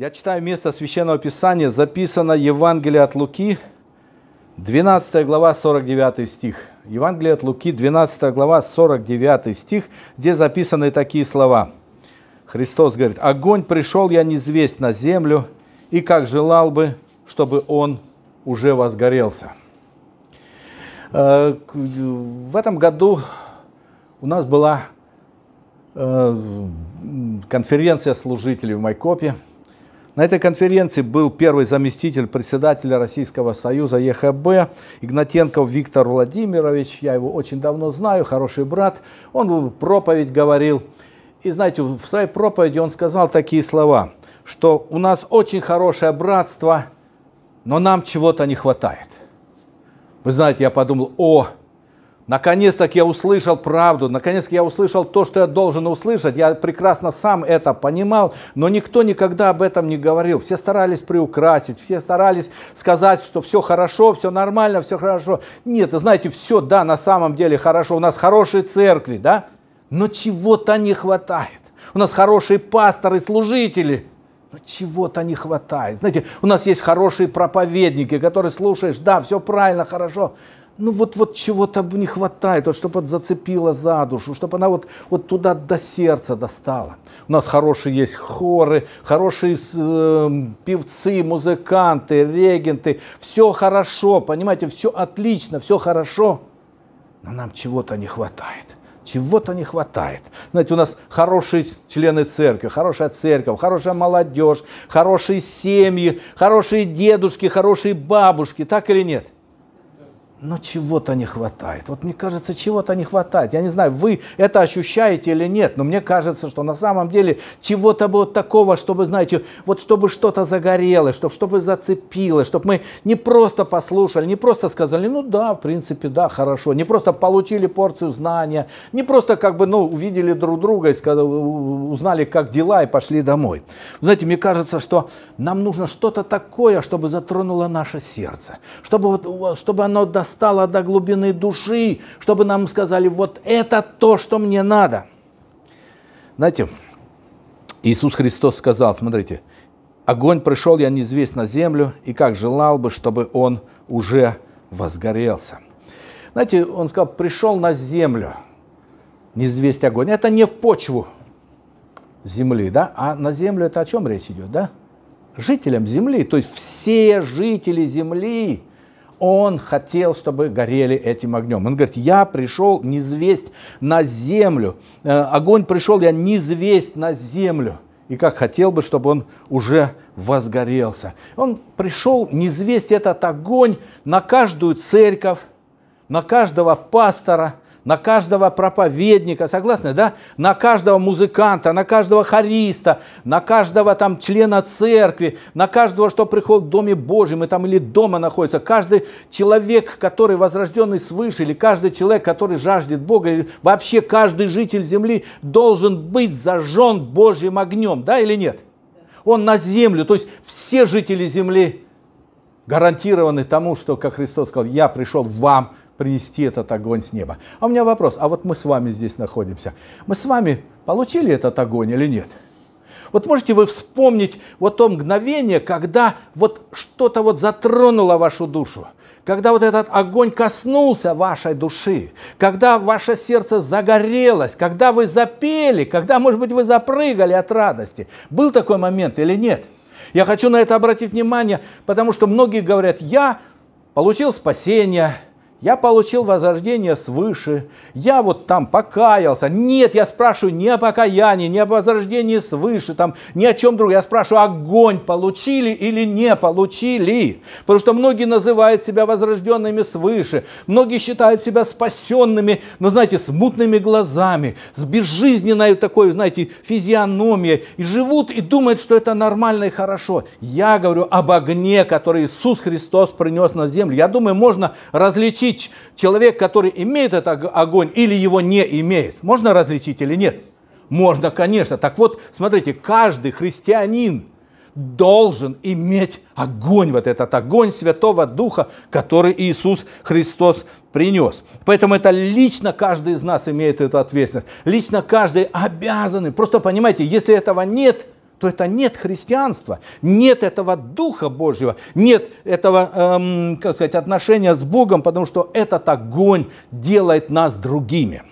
Я читаю место Священного Писания, записано Евангелие от Луки, 12 глава, 49 стих. Евангелие от Луки, 12 глава, 49 стих, где записаны такие слова. Христос говорит, «Огонь пришел я незвесть на землю, и как желал бы, чтобы он уже возгорелся». Э, в этом году у нас была э, конференция служителей в Майкопе – на этой конференции был первый заместитель председателя Российского Союза ЕХБ Игнатенков Виктор Владимирович. Я его очень давно знаю, хороший брат. Он проповедь говорил. И знаете, в своей проповеди он сказал такие слова, что у нас очень хорошее братство, но нам чего-то не хватает. Вы знаете, я подумал, о, Наконец-таки я услышал правду, наконец-таки я услышал то, что я должен услышать. Я прекрасно сам это понимал, но никто никогда об этом не говорил. Все старались приукрасить, все старались сказать, что все хорошо, все нормально, все хорошо. Нет, знаете, все, да, на самом деле хорошо. У нас хорошие церкви, да, но чего-то не хватает. У нас хорошие пасторы, служители – но чего-то не хватает. Знаете, у нас есть хорошие проповедники, которые слушаешь, да, все правильно, хорошо, ну вот, вот чего-то не хватает, вот, чтобы вот зацепила за душу, чтобы она вот, вот туда до сердца достала. У нас хорошие есть хоры, хорошие э, певцы, музыканты, регенты. Все хорошо, понимаете, все отлично, все хорошо, но нам чего-то не хватает. Чего-то не хватает. Знаете, у нас хорошие члены церкви, хорошая церковь, хорошая молодежь, хорошие семьи, хорошие дедушки, хорошие бабушки, так или нет? – но чего-то не хватает. Вот мне кажется, чего-то не хватает. Я не знаю, вы это ощущаете или нет, но мне кажется, что на самом деле чего-то бы вот такого, чтобы, знаете, вот чтобы что-то загорело, чтобы, чтобы зацепило, чтобы мы не просто послушали, не просто сказали, ну да, в принципе, да, хорошо, не просто получили порцию знания, не просто как бы, ну, увидели друг друга и сказали, узнали, как дела, и пошли домой. Знаете, мне кажется, что нам нужно что-то такое, чтобы затронуло наше сердце, чтобы, вот, чтобы оно достаточно достало до глубины души, чтобы нам сказали, вот это то, что мне надо. Знаете, Иисус Христос сказал, смотрите, огонь пришел я неизвестно на землю, и как желал бы, чтобы он уже возгорелся. Знаете, он сказал, пришел на землю неизвестный огонь. Это не в почву земли, да, а на землю это о чем речь идет, да? Жителям земли, то есть все жители земли он хотел, чтобы горели этим огнем. Он говорит, я пришел не звесть на землю. Э, огонь пришел, я не звесть на землю. И как хотел бы, чтобы он уже возгорелся. Он пришел не звесть этот огонь на каждую церковь, на каждого пастора – на каждого проповедника, согласны, да? На каждого музыканта, на каждого хориста, на каждого там члена церкви, на каждого, что приходит в Доме Божьем и там или дома находится. Каждый человек, который возрожденный свыше, или каждый человек, который жаждет Бога, или вообще каждый житель земли должен быть зажжен Божьим огнем, да или нет? Он на землю, то есть все жители земли гарантированы тому, что, как Христос сказал, я пришел вам принести этот огонь с неба. А у меня вопрос, а вот мы с вами здесь находимся. Мы с вами получили этот огонь или нет? Вот можете вы вспомнить вот то мгновение, когда вот что-то вот затронуло вашу душу, когда вот этот огонь коснулся вашей души, когда ваше сердце загорелось, когда вы запели, когда, может быть, вы запрыгали от радости. Был такой момент или нет? Я хочу на это обратить внимание, потому что многие говорят, я получил спасение, я получил возрождение свыше, я вот там покаялся. Нет, я спрашиваю не о покаянии, не о возрождении свыше, там, ни о чем другом. Я спрашиваю, огонь получили или не получили? Потому что многие называют себя возрожденными свыше, многие считают себя спасенными, но, знаете, с мутными глазами, с безжизненной такой, знаете, физиономией, и живут и думают, что это нормально и хорошо. Я говорю об огне, который Иисус Христос принес на землю. Я думаю, можно различить различить человек, который имеет этот огонь или его не имеет? Можно различить или нет? Можно, конечно. Так вот, смотрите, каждый христианин должен иметь огонь, вот этот огонь Святого Духа, который Иисус Христос принес. Поэтому это лично каждый из нас имеет эту ответственность. Лично каждый обязан. Просто понимаете, если этого нет – то это нет христианства, нет этого Духа Божьего, нет этого, эм, как сказать, отношения с Богом, потому что этот огонь делает нас другими.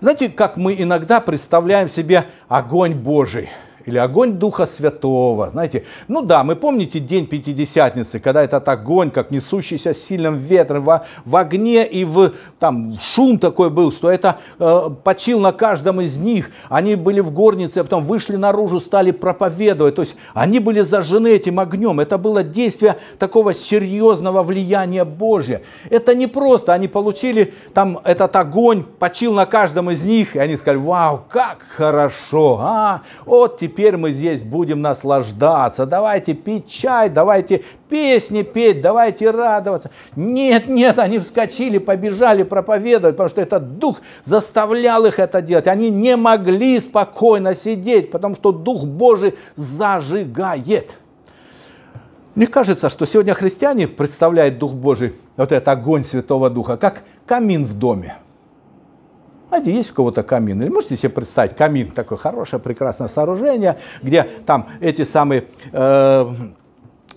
Знаете, как мы иногда представляем себе огонь Божий – или огонь Духа Святого. Знаете, ну да, мы помните день Пятидесятницы, когда этот огонь, как несущийся сильным ветром в, в огне и в там шум такой был, что это э, почил на каждом из них. Они были в горнице, а потом вышли наружу, стали проповедовать. То есть они были зажжены этим огнем. Это было действие такого серьезного влияния Божье. Это не просто. Они получили там этот огонь, почил на каждом из них, и они сказали, вау, как хорошо, а, вот теперь теперь мы здесь будем наслаждаться. Давайте пить чай, давайте песни петь, давайте радоваться. Нет, нет, они вскочили, побежали проповедовать, потому что этот дух заставлял их это делать. Они не могли спокойно сидеть, потому что Дух Божий зажигает. Мне кажется, что сегодня христиане представляют Дух Божий, вот этот огонь Святого Духа, как камин в доме. Знаете, есть у кого-то камин, или можете себе представить камин, такое хорошее, прекрасное сооружение, где там эти самые э,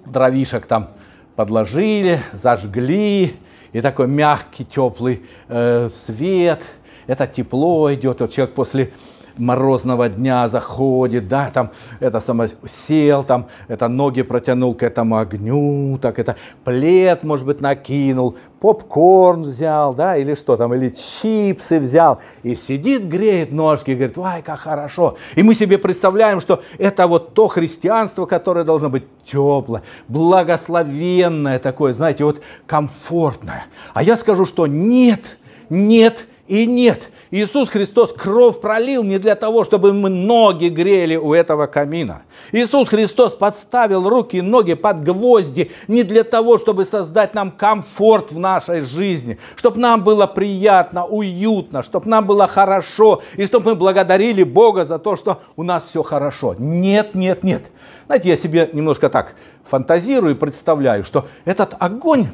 дровишек там подложили, зажгли, и такой мягкий, теплый э, свет, это тепло идет. Вот человек после морозного дня заходит, да, там это само, сел, там это ноги протянул к этому огню, так это плед, может быть, накинул, попкорн взял, да, или что там, или чипсы взял, и сидит, греет ножки, говорит, ай, как хорошо. И мы себе представляем, что это вот то христианство, которое должно быть теплое, благословенное такое, знаете, вот комфортное. А я скажу, что нет, нет и нет – Иисус Христос кровь пролил не для того, чтобы мы ноги грели у этого камина. Иисус Христос подставил руки и ноги под гвозди не для того, чтобы создать нам комфорт в нашей жизни, чтобы нам было приятно, уютно, чтобы нам было хорошо, и чтобы мы благодарили Бога за то, что у нас все хорошо. Нет, нет, нет. Знаете, я себе немножко так фантазирую и представляю, что этот огонь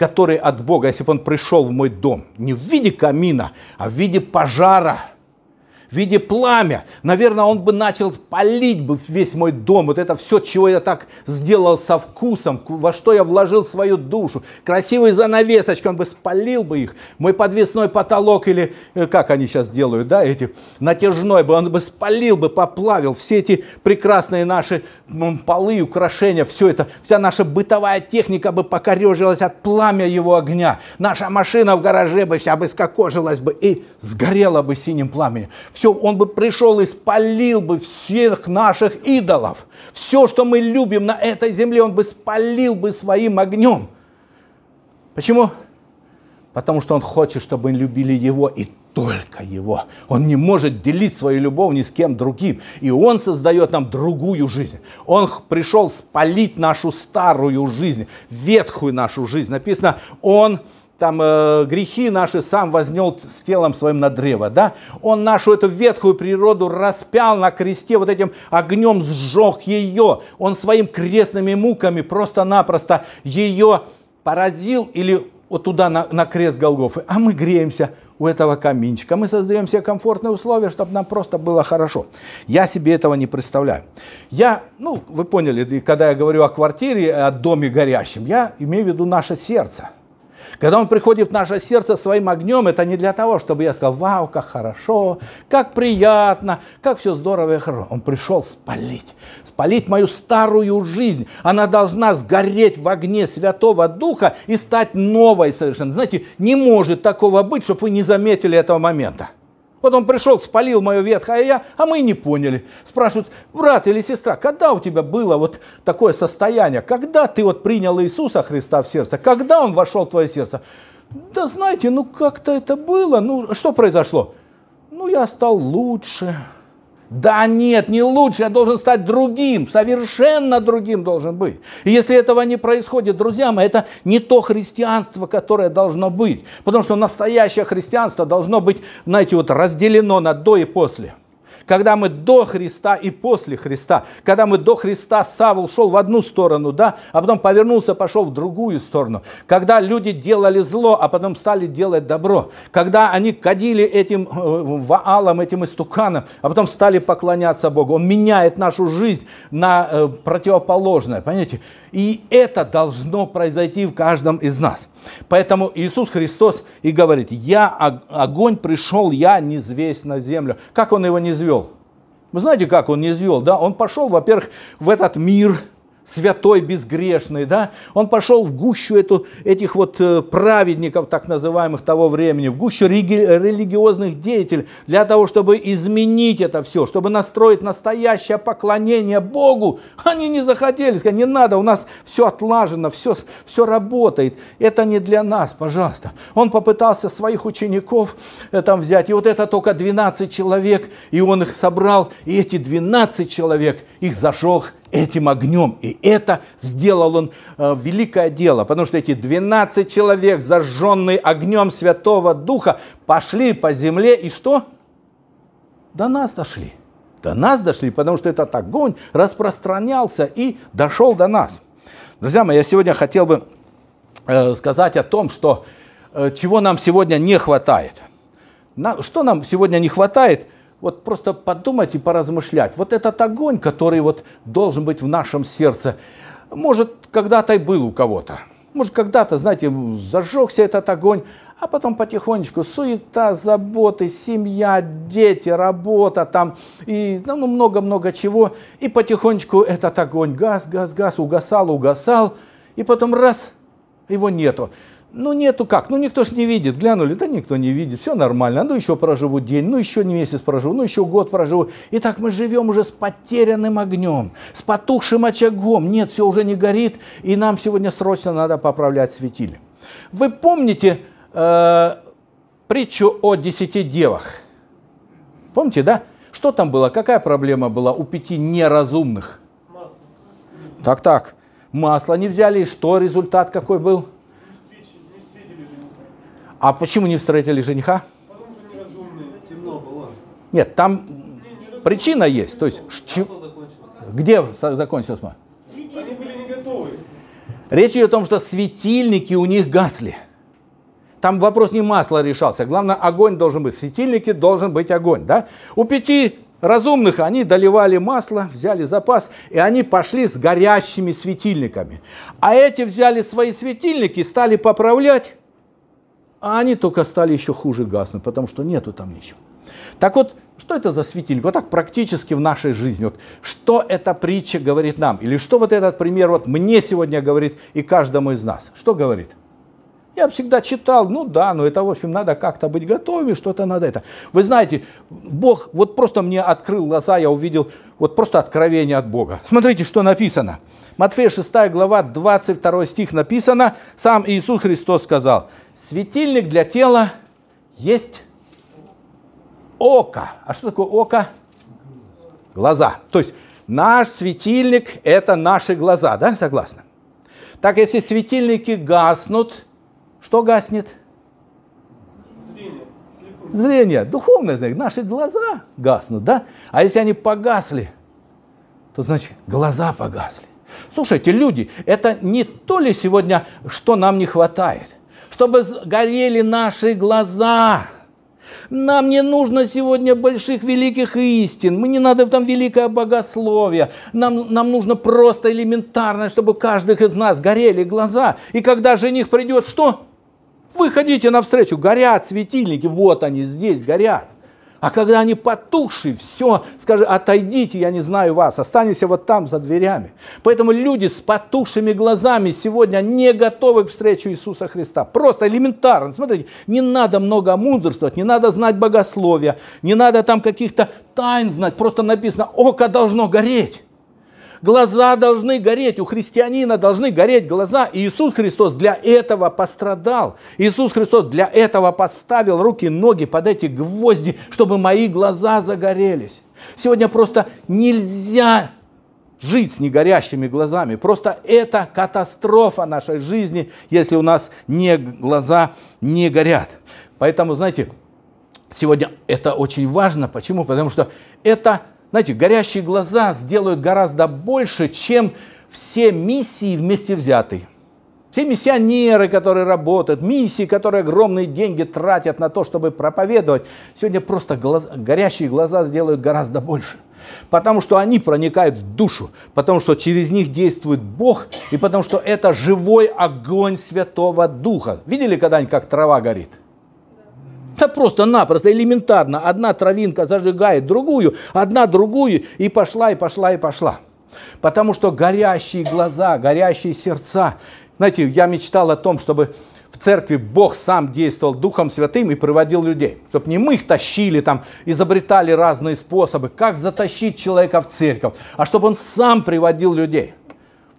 который от Бога, если бы он пришел в мой дом не в виде камина, а в виде пожара – в виде пламя. Наверное, он бы начал палить бы весь мой дом. Вот это все, чего я так сделал со вкусом, во что я вложил свою душу. Красивые занавесочки, он бы спалил бы их. Мой подвесной потолок или э, как они сейчас делают, да, эти натяжной бы, он бы спалил бы, поплавил. Все эти прекрасные наши полы, украшения, все это, вся наша бытовая техника бы покорежилась от пламя его огня. Наша машина в гараже бы вся бы скокожилась бы и сгорела бы синим пламенем все, он бы пришел и спалил бы всех наших идолов. Все, что мы любим на этой земле, он бы спалил бы своим огнем. Почему? Потому что он хочет, чтобы мы любили его и только его. Он не может делить свою любовь ни с кем другим. И он создает нам другую жизнь. Он пришел спалить нашу старую жизнь, ветхую нашу жизнь. Написано, он там э, грехи наши сам вознел с телом своим на древо, да? Он нашу эту ветхую природу распял на кресте, вот этим огнем сжег ее. Он своим крестными муками просто-напросто ее поразил или вот туда на, на крест Голгофы. А мы греемся у этого каминчика. Мы создаем себе комфортные условия, чтобы нам просто было хорошо. Я себе этого не представляю. Я, ну, вы поняли, когда я говорю о квартире, о доме горящем, я имею в виду наше сердце – когда Он приходит в наше сердце своим огнем, это не для того, чтобы я сказал, вау, как хорошо, как приятно, как все здорово и хорошо. Он пришел спалить, спалить мою старую жизнь. Она должна сгореть в огне Святого Духа и стать новой совершенно. Знаете, не может такого быть, чтобы вы не заметили этого момента. Вот он пришел, спалил мое ветхое я, а мы не поняли. Спрашивают, брат или сестра, когда у тебя было вот такое состояние? Когда ты вот принял Иисуса Христа в сердце? Когда Он вошел в твое сердце? Да знаете, ну как-то это было. Ну что произошло? Ну я стал лучше, да нет, не лучше, я должен стать другим, совершенно другим должен быть. И если этого не происходит, друзья мои, это не то христианство, которое должно быть. Потому что настоящее христианство должно быть, знаете, вот разделено на до и после когда мы до Христа и после Христа, когда мы до Христа Савл шел в одну сторону, да, а потом повернулся, пошел в другую сторону, когда люди делали зло, а потом стали делать добро, когда они кадили этим э, ваалом, этим истуканом, а потом стали поклоняться Богу. Он меняет нашу жизнь на э, противоположное, понимаете? И это должно произойти в каждом из нас. Поэтому Иисус Христос и говорит, я огонь пришел, я не звесь на землю. Как он его не звел? Вы знаете, как он не звел? Да? Он пошел, во-первых, в этот мир, святой, безгрешный, да, он пошел в гущу эту, этих вот э, праведников, так называемых того времени, в гущу религиозных деятелей, для того, чтобы изменить это все, чтобы настроить настоящее поклонение Богу. Они не захотели, сказали, не надо, у нас все отлажено, все, все работает, это не для нас, пожалуйста. Он попытался своих учеников э, там взять, и вот это только 12 человек, и он их собрал, и эти 12 человек их зажег этим огнем. И это сделал он э, великое дело, потому что эти 12 человек, зажженные огнем Святого Духа, пошли по земле и что? До нас дошли. До нас дошли, потому что этот огонь распространялся и дошел до нас. Друзья мои, я сегодня хотел бы э, сказать о том, что э, чего нам сегодня не хватает. На, что нам сегодня не хватает – вот просто подумать и поразмышлять. Вот этот огонь, который вот должен быть в нашем сердце, может, когда-то и был у кого-то. Может, когда-то, знаете, зажегся этот огонь, а потом потихонечку суета, заботы, семья, дети, работа там и ну, ну много-много чего. И потихонечку этот огонь газ, газ, газ, угасал, угасал, и потом раз, его нету. Ну нету как, ну никто ж не видит, глянули, да никто не видит, все нормально, ну еще проживу день, ну еще не месяц проживу, ну еще год проживу. И так мы живем уже с потерянным огнем, с потухшим очагом, нет, все уже не горит, и нам сегодня срочно надо поправлять светили. Вы помните э, притчу о десяти девах? Помните, да? Что там было, какая проблема была у пяти неразумных? Так-так, масло не взяли, и что, результат какой был? А почему не встретили жениха? Нет, там причина есть. То есть, а ч... где закончилось Они были не готовы. Речь идет о том, что светильники у них гасли. Там вопрос не масло решался. Главное, огонь должен быть. В светильнике должен быть огонь. Да? У пяти разумных они доливали масло, взяли запас, и они пошли с горящими светильниками. А эти взяли свои светильники, стали поправлять, а они только стали еще хуже гаснуть, потому что нету там ничего. Так вот, что это за светильник? Вот так практически в нашей жизни. Вот что эта притча говорит нам? Или что вот этот пример вот мне сегодня говорит и каждому из нас? Что говорит? Я всегда читал, ну да, но это, в общем, надо как-то быть готовыми, что-то надо это. Вы знаете, Бог вот просто мне открыл глаза, я увидел вот просто откровение от Бога. Смотрите, что написано. Матфея 6 глава 22 стих написано, сам Иисус Христос сказал, Светильник для тела есть око. А что такое око? Глаза. То есть наш светильник – это наши глаза, да, согласны? Так, если светильники гаснут, что гаснет? Зрение. духовное зрение. Наши глаза гаснут, да? А если они погасли, то значит глаза погасли. Слушайте, люди, это не то ли сегодня, что нам не хватает? чтобы горели наши глаза. Нам не нужно сегодня больших великих истин. Мы не надо в там великое богословие. Нам, нам нужно просто элементарное, чтобы у каждого из нас горели глаза. И когда жених придет, что? Выходите навстречу. Горят светильники. Вот они здесь горят. А когда они потухшие, все, скажи, отойдите, я не знаю вас, останься вот там за дверями. Поэтому люди с потухшими глазами сегодня не готовы к встрече Иисуса Христа. Просто элементарно. Смотрите, не надо много мудрствовать, не надо знать богословия, не надо там каких-то тайн знать. Просто написано, око должно гореть. Глаза должны гореть, у христианина должны гореть глаза. И Иисус Христос для этого пострадал. Иисус Христос для этого подставил руки, и ноги под эти гвозди, чтобы мои глаза загорелись. Сегодня просто нельзя жить с негорящими глазами. Просто это катастрофа нашей жизни, если у нас не, глаза не горят. Поэтому, знаете, сегодня это очень важно. Почему? Потому что это знаете, горящие глаза сделают гораздо больше, чем все миссии вместе взятые. Все миссионеры, которые работают, миссии, которые огромные деньги тратят на то, чтобы проповедовать, сегодня просто глаз, горящие глаза сделают гораздо больше. Потому что они проникают в душу, потому что через них действует Бог, и потому что это живой огонь Святого Духа. Видели когда-нибудь, как трава горит? Да просто-напросто, элементарно. Одна травинка зажигает другую, одна другую, и пошла, и пошла, и пошла. Потому что горящие глаза, горящие сердца. Знаете, я мечтал о том, чтобы в церкви Бог сам действовал Духом Святым и приводил людей. Чтобы не мы их тащили, там, изобретали разные способы, как затащить человека в церковь, а чтобы он сам приводил людей.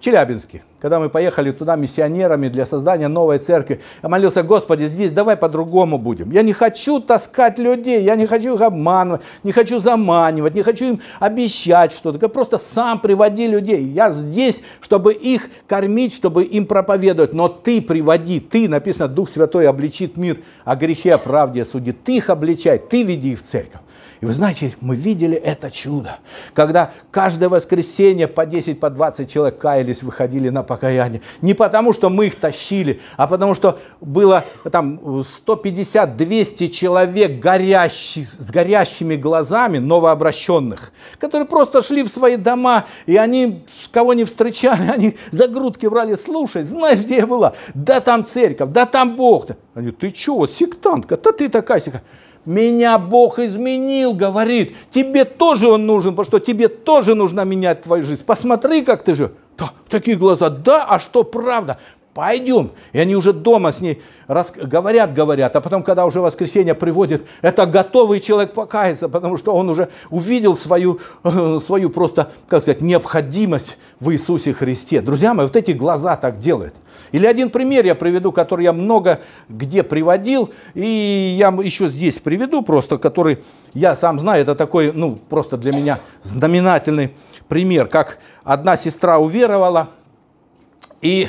Челябинске, когда мы поехали туда миссионерами для создания новой церкви, я молился, Господи, здесь давай по-другому будем. Я не хочу таскать людей, я не хочу их обманывать, не хочу заманивать, не хочу им обещать что-то. Я просто сам приводи людей. Я здесь, чтобы их кормить, чтобы им проповедовать. Но ты приводи, ты, написано, Дух Святой обличит мир о а грехе, о правде, о Ты их обличай, ты веди их в церковь. И вы знаете, мы видели это чудо, когда каждое воскресенье по 10, по 20 человек каялись, выходили на покаяние. Не потому, что мы их тащили, а потому, что было там 150-200 человек горящих, с горящими глазами новообращенных, которые просто шли в свои дома, и они кого не встречали, они за грудки брали, слушай, знаешь, где я была? Да там церковь, да там Бог. Они, ты чего, сектантка, да ты такая сектантка. Меня Бог изменил, говорит. Тебе тоже Он нужен, потому что тебе тоже нужно менять твою жизнь. Посмотри, как ты же. Да, такие глаза, да, а что правда? пойдем. И они уже дома с ней рас... говорят, говорят, а потом, когда уже воскресенье приводит, это готовый человек покаяться, потому что он уже увидел свою, свою просто, как сказать, необходимость в Иисусе Христе. Друзья мои, вот эти глаза так делают. Или один пример я приведу, который я много где приводил, и я еще здесь приведу просто, который я сам знаю, это такой, ну, просто для меня знаменательный пример, как одна сестра уверовала, и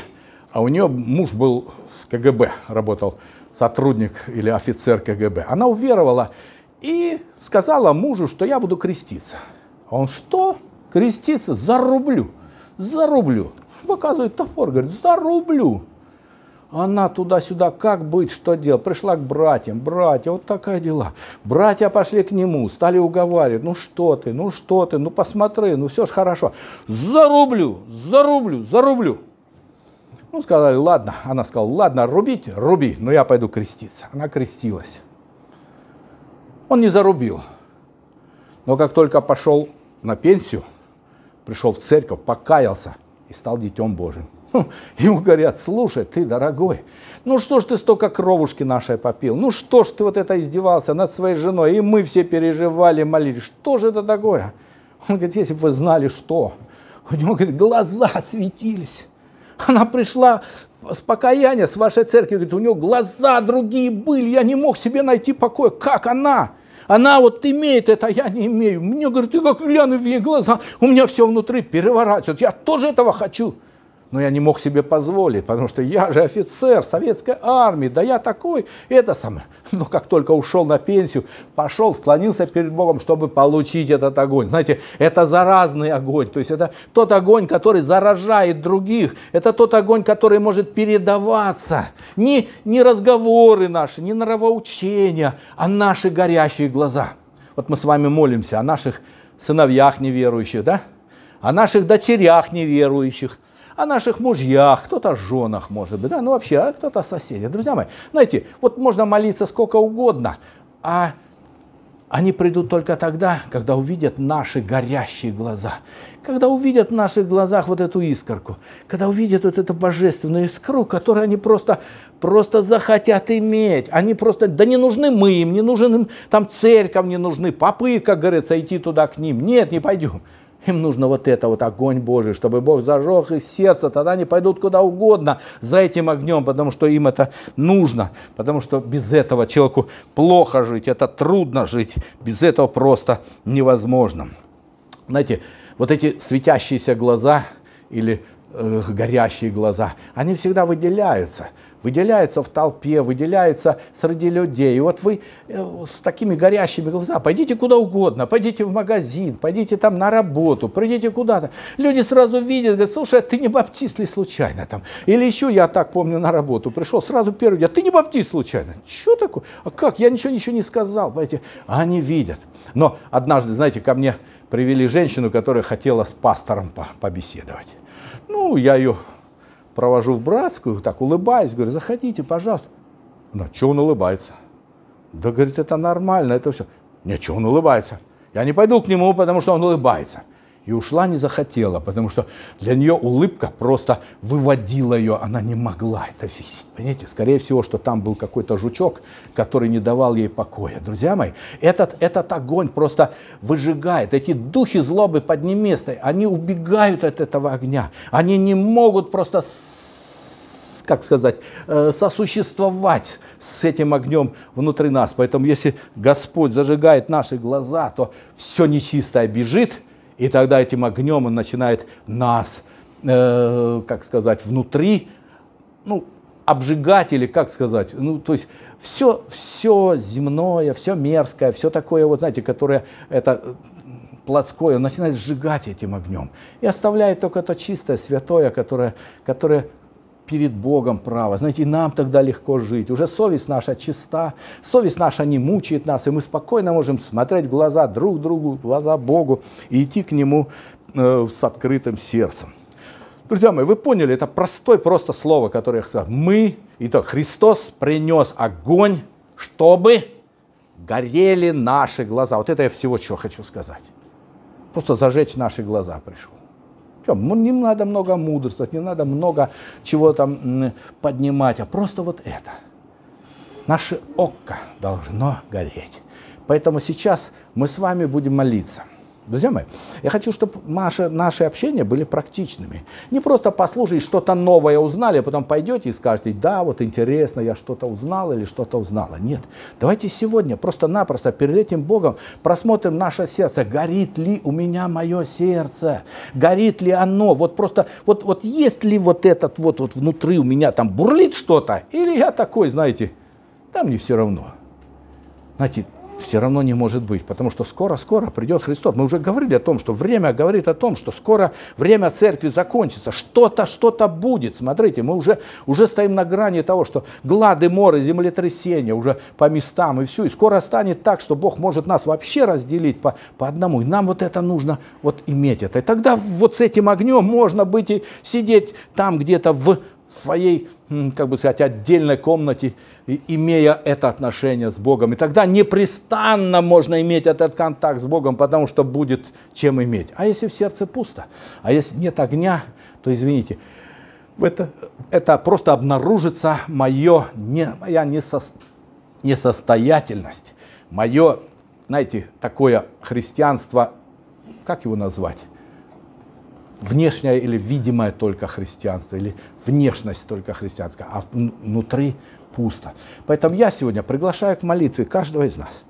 а у нее муж был в КГБ, работал сотрудник или офицер КГБ. Она уверовала и сказала мужу, что я буду креститься. А он что? Креститься? Зарублю. Зарублю. Показывает топор, говорит, зарублю. Она туда-сюда, как быть, что делать? Пришла к братьям, братья, вот такая дела. Братья пошли к нему, стали уговаривать, ну что ты, ну что ты, ну посмотри, ну все ж хорошо. Зарублю, зарублю, зарублю. Ну, сказали, ладно. Она сказала, ладно, рубить, руби, но я пойду креститься. Она крестилась. Он не зарубил. Но как только пошел на пенсию, пришел в церковь, покаялся и стал детем Божьим. Хм, ему говорят, слушай, ты дорогой, ну что ж ты столько кровушки нашей попил, ну что ж ты вот это издевался над своей женой, и мы все переживали, молились, что же это такое? Он говорит, если бы вы знали, что. У него, говорит, глаза светились. Она пришла с покаяния с вашей церкви, говорит, у нее глаза другие были, я не мог себе найти покоя. Как она? Она вот имеет это, а я не имею. Мне, говорит, ты как гляну в ей глаза, у меня все внутри переворачивает Я тоже этого хочу но я не мог себе позволить, потому что я же офицер советской армии, да я такой, это самое. Но как только ушел на пенсию, пошел, склонился перед Богом, чтобы получить этот огонь. Знаете, это заразный огонь, то есть это тот огонь, который заражает других, это тот огонь, который может передаваться. Не, не разговоры наши, не нравоучения, а наши горящие глаза. Вот мы с вами молимся о наших сыновьях неверующих, да? о наших дочерях неверующих – о наших мужьях, кто-то о женах, может быть, да, ну вообще, а кто-то о соседях. Друзья мои, знаете, вот можно молиться сколько угодно, а они придут только тогда, когда увидят наши горящие глаза, когда увидят в наших глазах вот эту искорку, когда увидят вот эту божественную искру, которую они просто, просто захотят иметь. Они просто, да не нужны мы им, не нужен им там церковь, не нужны попы, как говорится, идти туда к ним. Нет, не пойдем. Им нужно вот это вот огонь Божий, чтобы Бог зажег их сердце, тогда они пойдут куда угодно за этим огнем, потому что им это нужно, потому что без этого человеку плохо жить, это трудно жить, без этого просто невозможно. Знаете, вот эти светящиеся глаза или э, горящие глаза, они всегда выделяются – выделяется в толпе, выделяется среди людей. И вот вы э, с такими горящими глазами, пойдите куда угодно, пойдите в магазин, пойдите там на работу, пойдите куда-то. Люди сразу видят, говорят, слушай, а ты не баптист ли случайно там? Или еще я так помню на работу пришел, сразу первый говорит, «А ты не баптист случайно? Что такое? А как? Я ничего ничего не сказал, понимаете? А они видят. Но однажды, знаете, ко мне привели женщину, которая хотела с пастором побеседовать. Ну, я ее провожу в братскую, так улыбаюсь, говорю, заходите, пожалуйста. Она, что он улыбается? Да, говорит, это нормально, это все. Нет, что он улыбается? Я не пойду к нему, потому что он улыбается и ушла не захотела, потому что для нее улыбка просто выводила ее, она не могла это видеть. Понимаете, скорее всего, что там был какой-то жучок, который не давал ей покоя. Друзья мои, этот, этот огонь просто выжигает. Эти духи злобы под неместой, они убегают от этого огня. Они не могут просто как сказать, э, сосуществовать с этим огнем внутри нас. Поэтому если Господь зажигает наши глаза, то все нечистое бежит – и тогда этим огнем он начинает нас, э, как сказать, внутри, ну, обжигать или как сказать, ну, то есть все, все земное, все мерзкое, все такое, вот знаете, которое это э, плотское, он начинает сжигать этим огнем и оставляет только то чистое, святое, которое, которое перед Богом право. Знаете, нам тогда легко жить. Уже совесть наша чиста, совесть наша не мучает нас, и мы спокойно можем смотреть в глаза друг другу, в глаза Богу и идти к Нему э, с открытым сердцем. Друзья мои, вы поняли, это простое просто слово, которое я сказал. Мы, и то Христос принес огонь, чтобы горели наши глаза. Вот это я всего чего хочу сказать. Просто зажечь наши глаза пришел. Чем? Не надо много мудрствовать, не надо много чего там поднимать, а просто вот это. Наше око должно гореть. Поэтому сейчас мы с вами будем молиться. Друзья мои, я хочу, чтобы наши, наши общения были практичными. Не просто послушать что-то новое узнали, а потом пойдете и скажете, да, вот интересно, я что-то узнал или что-то узнала. Нет, давайте сегодня просто-напросто перед этим Богом просмотрим наше сердце. Горит ли у меня мое сердце? Горит ли оно? Вот просто, вот, вот есть ли вот этот вот, вот внутри у меня там бурлит что-то? Или я такой, знаете, там мне все равно. Знаете, все равно не может быть, потому что скоро-скоро придет Христос. Мы уже говорили о том, что время говорит о том, что скоро время церкви закончится, что-то, что-то будет. Смотрите, мы уже, уже стоим на грани того, что глады, моры, землетрясения уже по местам и все. И скоро станет так, что Бог может нас вообще разделить по, по одному. И нам вот это нужно вот иметь это. И тогда вот с этим огнем можно быть и сидеть там где-то в своей, как бы сказать, отдельной комнате, имея это отношение с Богом. И тогда непрестанно можно иметь этот контакт с Богом, потому что будет чем иметь. А если в сердце пусто, а если нет огня, то извините, это, это просто обнаружится мое, не, моя несос, несостоятельность, мое, знаете, такое христианство, как его назвать? внешнее или видимое только христианство, или внешность только христианская, а внутри пусто. Поэтому я сегодня приглашаю к молитве каждого из нас.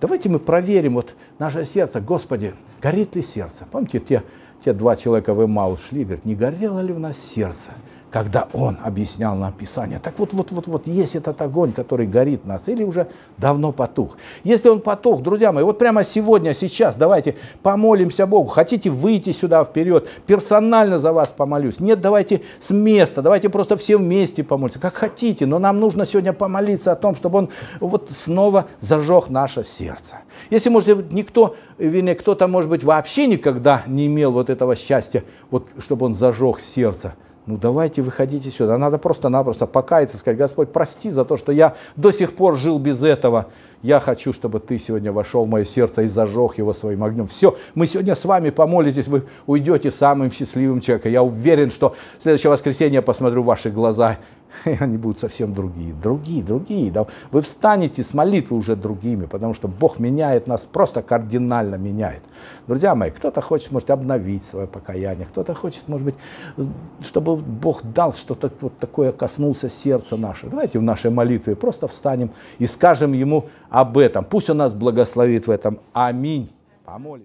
Давайте мы проверим вот наше сердце. Господи, горит ли сердце? Помните, те, те два человека в Эмау шли, говорят, не горело ли у нас сердце? когда он объяснял нам Писание. Так вот, вот, вот, вот есть этот огонь, который горит в нас, или уже давно потух. Если он потух, друзья мои, вот прямо сегодня, сейчас давайте помолимся Богу. Хотите выйти сюда вперед, персонально за вас помолюсь. Нет, давайте с места, давайте просто все вместе помолимся, как хотите, но нам нужно сегодня помолиться о том, чтобы он вот снова зажег наше сердце. Если, может быть, никто, вернее, кто-то, может быть, вообще никогда не имел вот этого счастья, вот чтобы он зажег сердце, ну давайте выходите сюда. Надо просто-напросто покаяться, сказать, Господь, прости за то, что я до сих пор жил без этого. Я хочу, чтобы ты сегодня вошел в мое сердце и зажег его своим огнем. Все, мы сегодня с вами помолитесь, вы уйдете самым счастливым человеком. Я уверен, что в следующее воскресенье я посмотрю в ваши глаза и они будут совсем другие, другие, другие. Да? Вы встанете с молитвы уже другими, потому что Бог меняет нас, просто кардинально меняет. Друзья мои, кто-то хочет, может, обновить свое покаяние, кто-то хочет, может быть, чтобы Бог дал что-то вот такое, коснулся сердца наше. Давайте в нашей молитве просто встанем и скажем Ему об этом. Пусть Он нас благословит в этом. Аминь. Помолим.